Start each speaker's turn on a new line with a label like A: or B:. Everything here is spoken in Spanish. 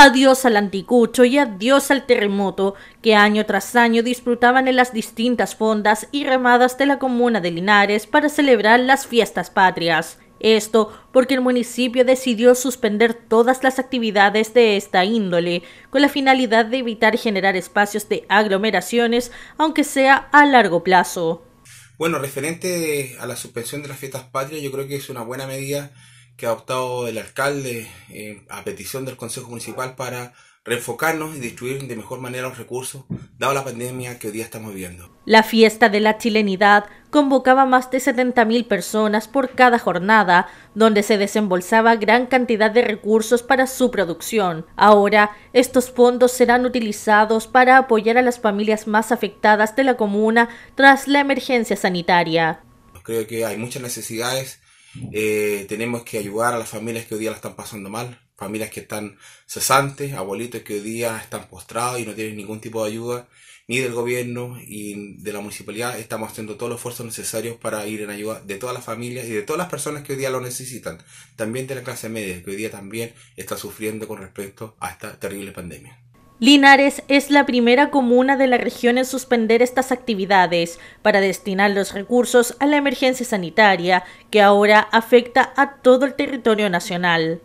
A: Adiós al anticucho y adiós al terremoto que año tras año disfrutaban en las distintas fondas y remadas de la comuna de Linares para celebrar las fiestas patrias. Esto porque el municipio decidió suspender todas las actividades de esta índole, con la finalidad de evitar generar espacios de aglomeraciones, aunque sea a largo plazo.
B: Bueno, referente a la suspensión de las fiestas patrias, yo creo que es una buena medida que ha optado el alcalde eh, a petición del Consejo Municipal para reenfocarnos y distribuir de mejor manera los recursos, dado la pandemia que hoy día estamos viviendo.
A: La fiesta de la chilenidad convocaba más de 70.000 personas por cada jornada, donde se desembolsaba gran cantidad de recursos para su producción. Ahora, estos fondos serán utilizados para apoyar a las familias más afectadas de la comuna tras la emergencia sanitaria.
B: Creo que hay muchas necesidades eh, tenemos que ayudar a las familias que hoy día la están pasando mal, familias que están cesantes, abuelitos que hoy día están postrados y no tienen ningún tipo de ayuda, ni del gobierno y de la municipalidad. Estamos haciendo todos los esfuerzos necesarios para ir en ayuda de todas las familias y de todas las personas que hoy día lo necesitan, también de la clase media, que hoy día también está sufriendo con respecto a esta terrible pandemia.
A: Linares es la primera comuna de la región en suspender estas actividades para destinar los recursos a la emergencia sanitaria que ahora afecta a todo el territorio nacional.